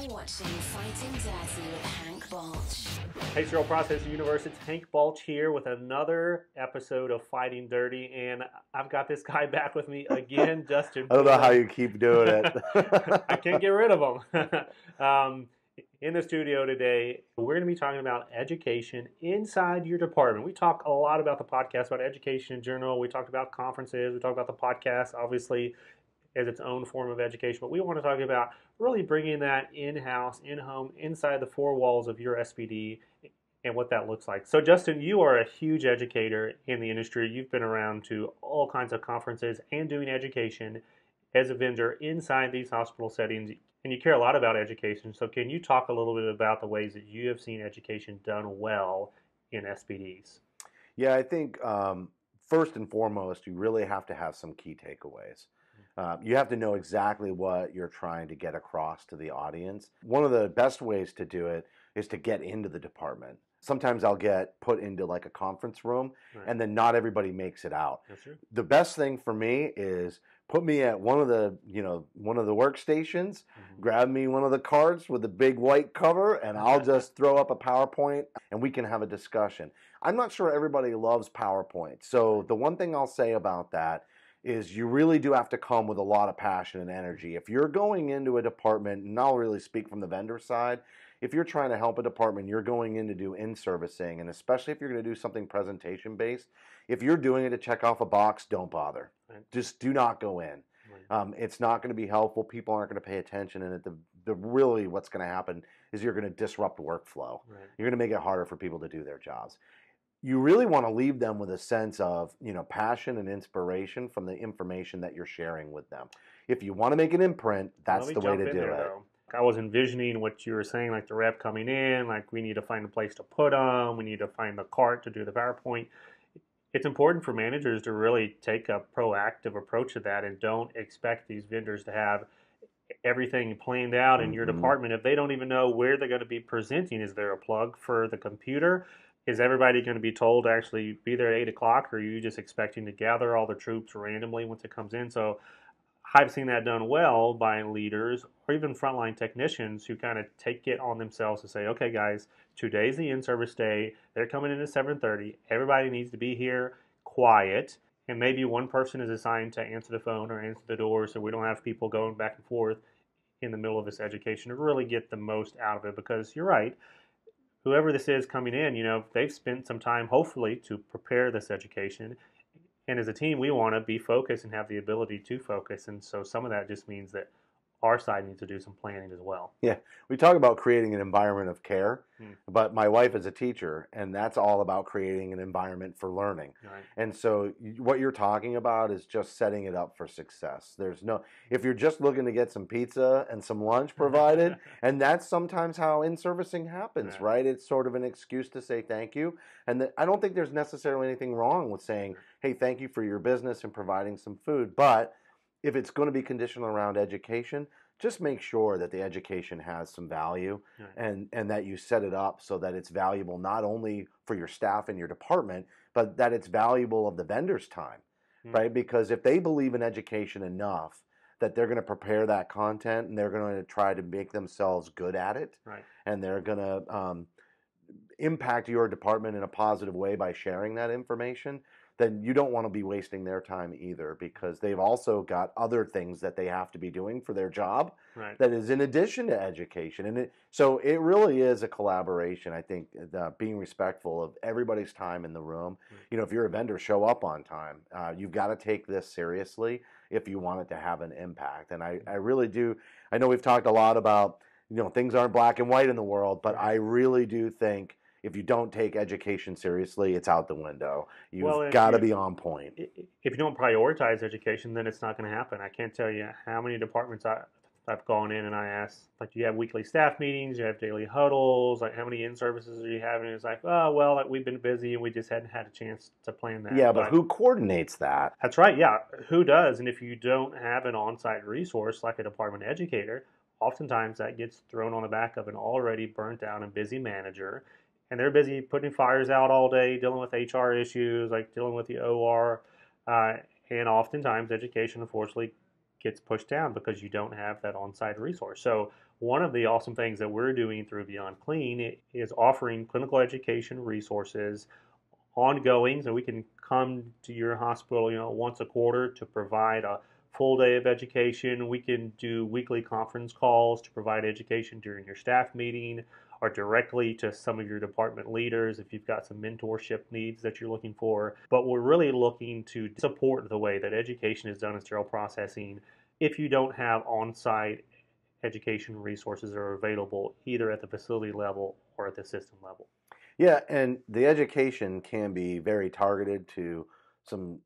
You're watching Fighting Dirty with Hank Balch. Hey, Serial Processor Universe, it's Hank Balch here with another episode of Fighting Dirty, and I've got this guy back with me again, Justin. I don't know how you keep doing it. I can't get rid of him. um, in the studio today, we're going to be talking about education inside your department. We talk a lot about the podcast, about education in general. We talked about conferences, we talked about the podcast, obviously, as its own form of education. But we want to talk about really bringing that in house, in home, inside the four walls of your SPD and what that looks like. So, Justin, you are a huge educator in the industry. You've been around to all kinds of conferences and doing education as a vendor inside these hospital settings, and you care a lot about education. So, can you talk a little bit about the ways that you have seen education done well in SPDs? Yeah, I think um, first and foremost, you really have to have some key takeaways. Um, you have to know exactly what you're trying to get across to the audience. One of the best ways to do it is to get into the department. Sometimes I'll get put into like a conference room right. and then not everybody makes it out. The best thing for me is put me at one of the, you know, one of the workstations, mm-hmm. grab me one of the cards with the big white cover and I'll just throw up a PowerPoint and we can have a discussion. I'm not sure everybody loves PowerPoint. So the one thing I'll say about that is you really do have to come with a lot of passion and energy. If you're going into a department, and I'll really speak from the vendor side, if you're trying to help a department, you're going in to do in servicing, and especially if you're going to do something presentation based, if you're doing it to check off a box, don't bother. Right. Just do not go in. Right. Um, it's not going to be helpful. People aren't going to pay attention, and at the, the really what's going to happen is you're going to disrupt workflow. Right. You're going to make it harder for people to do their jobs you really want to leave them with a sense of you know passion and inspiration from the information that you're sharing with them if you want to make an imprint that's the way to do there, it though. i was envisioning what you were saying like the rep coming in like we need to find a place to put them we need to find the cart to do the powerpoint it's important for managers to really take a proactive approach to that and don't expect these vendors to have everything planned out in your mm-hmm. department if they don't even know where they're going to be presenting is there a plug for the computer is everybody going to be told to actually be there at 8 o'clock, or are you just expecting to gather all the troops randomly once it comes in? So I've seen that done well by leaders or even frontline technicians who kind of take it on themselves to say, okay, guys, today's the in-service day. They're coming in at 7.30. Everybody needs to be here quiet. And maybe one person is assigned to answer the phone or answer the door so we don't have people going back and forth in the middle of this education to really get the most out of it because you're right – whoever this is coming in, you know, they've spent some time, hopefully, to prepare this education. And as a team, we want to be focused and have the ability to focus. And so some of that just means that our side needs to do some planning as well. Yeah, we talk about creating an environment of care, mm. but my wife is a teacher, and that's all about creating an environment for learning. Right. And so, what you're talking about is just setting it up for success. There's no, if you're just looking to get some pizza and some lunch provided, and that's sometimes how in servicing happens, right. right. It's sort of an excuse to say thank you. And the, I don't think there's necessarily anything wrong with saying, hey, thank you for your business and providing some food, but if it's going to be conditional around education, just make sure that the education has some value right. and, and that you set it up so that it's valuable not only for your staff and your department, but that it's valuable of the vendor's time, mm. right? Because if they believe in education enough, that they're going to prepare that content and they're going to try to make themselves good at it, right. and they're going to um, impact your department in a positive way by sharing that information then you don't want to be wasting their time either because they've also got other things that they have to be doing for their job right. that is in addition to education. And it, so it really is a collaboration. I think uh, being respectful of everybody's time in the room. You know, if you're a vendor, show up on time. Uh, you've got to take this seriously if you want it to have an impact. And I, mm-hmm. I really do. I know we've talked a lot about you know things aren't black and white in the world, but I really do think if you don't take education seriously, it's out the window. You've well, got to be on point. If you don't prioritize education, then it's not going to happen. I can't tell you how many departments I, I've gone in and I asked, like, do you have weekly staff meetings? Do You have daily huddles? Like, how many in services are you having? And it's like, oh, well, like, we've been busy and we just hadn't had a chance to plan that. Yeah, but, but who coordinates that? That's right. Yeah, who does? And if you don't have an on site resource like a department educator, oftentimes that gets thrown on the back of an already burnt out and busy manager and they're busy putting fires out all day, dealing with HR issues, like dealing with the OR, uh, and oftentimes education unfortunately gets pushed down because you don't have that on-site resource. So one of the awesome things that we're doing through Beyond Clean is offering clinical education resources ongoing, so we can come to your hospital, you know, once a quarter to provide a full day of education. We can do weekly conference calls to provide education during your staff meeting or directly to some of your department leaders if you've got some mentorship needs that you're looking for. But we're really looking to support the way that education is done in sterile processing if you don't have on site education resources that are available either at the facility level or at the system level. Yeah, and the education can be very targeted to some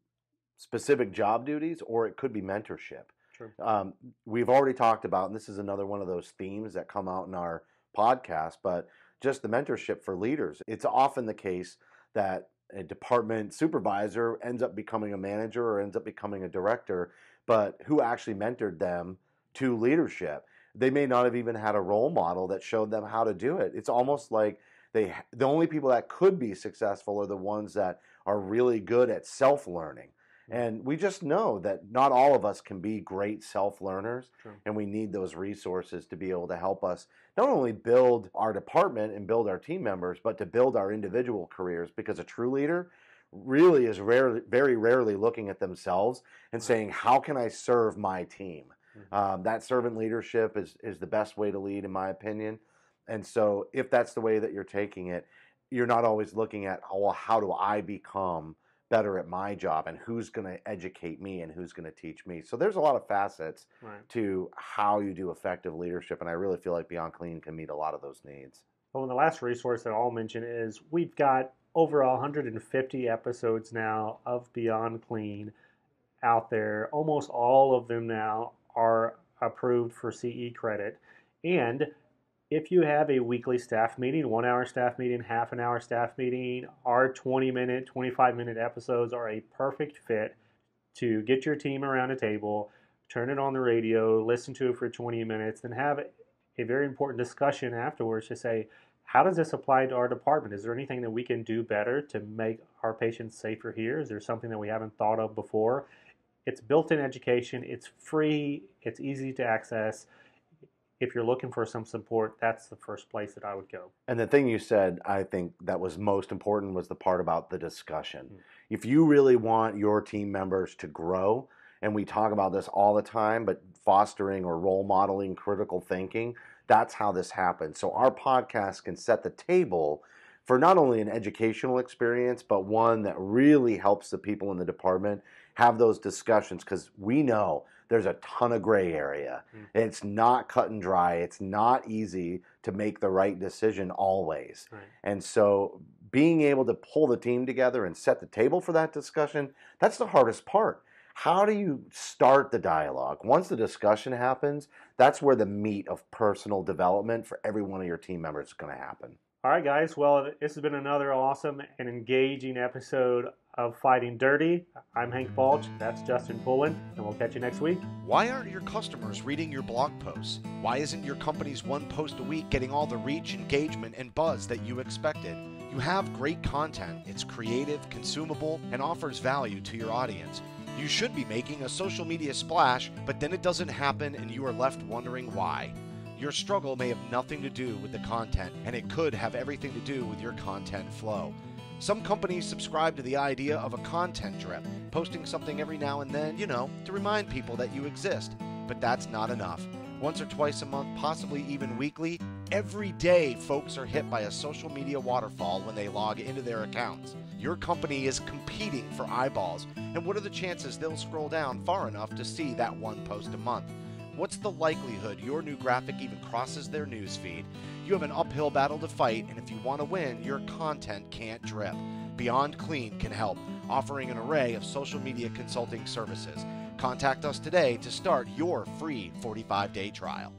specific job duties or it could be mentorship. Sure. Um, we've already talked about, and this is another one of those themes that come out in our podcast, but just the mentorship for leaders. It's often the case that a department supervisor ends up becoming a manager or ends up becoming a director, but who actually mentored them to leadership? They may not have even had a role model that showed them how to do it. It's almost like they the only people that could be successful are the ones that are really good at self-learning and we just know that not all of us can be great self learners, and we need those resources to be able to help us not only build our department and build our team members, but to build our individual careers because a true leader really is rarely, very rarely looking at themselves and saying, How can I serve my team? Mm-hmm. Um, that servant leadership is, is the best way to lead, in my opinion. And so, if that's the way that you're taking it, you're not always looking at, oh, well, how do I become better at my job and who's going to educate me and who's going to teach me so there's a lot of facets right. to how you do effective leadership and i really feel like beyond clean can meet a lot of those needs well and the last resource that i'll mention is we've got over 150 episodes now of beyond clean out there almost all of them now are approved for ce credit and if you have a weekly staff meeting, one hour staff meeting, half an hour staff meeting, our 20 minute, 25 minute episodes are a perfect fit to get your team around a table, turn it on the radio, listen to it for 20 minutes, then have a very important discussion afterwards to say, how does this apply to our department? Is there anything that we can do better to make our patients safer here? Is there something that we haven't thought of before? It's built in education, it's free, it's easy to access if you're looking for some support, that's the first place that I would go. And the thing you said, I think that was most important was the part about the discussion. Mm-hmm. If you really want your team members to grow, and we talk about this all the time, but fostering or role modeling critical thinking, that's how this happens. So our podcast can set the table for not only an educational experience, but one that really helps the people in the department have those discussions because we know there's a ton of gray area. Mm. It's not cut and dry. It's not easy to make the right decision always. Right. And so being able to pull the team together and set the table for that discussion, that's the hardest part. How do you start the dialogue? Once the discussion happens, that's where the meat of personal development for every one of your team members is going to happen. All right, guys. Well, this has been another awesome and engaging episode of Fighting Dirty. I'm Hank Balch. That's Justin Pullen, and we'll catch you next week. Why aren't your customers reading your blog posts? Why isn't your company's one post a week getting all the reach, engagement, and buzz that you expected? You have great content. It's creative, consumable, and offers value to your audience. You should be making a social media splash, but then it doesn't happen and you are left wondering why. Your struggle may have nothing to do with the content, and it could have everything to do with your content flow. Some companies subscribe to the idea of a content drip, posting something every now and then, you know, to remind people that you exist. But that's not enough. Once or twice a month, possibly even weekly, every day folks are hit by a social media waterfall when they log into their accounts. Your company is competing for eyeballs, and what are the chances they'll scroll down far enough to see that one post a month? What's the likelihood your new graphic even crosses their newsfeed? You have an uphill battle to fight, and if you want to win, your content can't drip. Beyond Clean can help, offering an array of social media consulting services. Contact us today to start your free 45 day trial.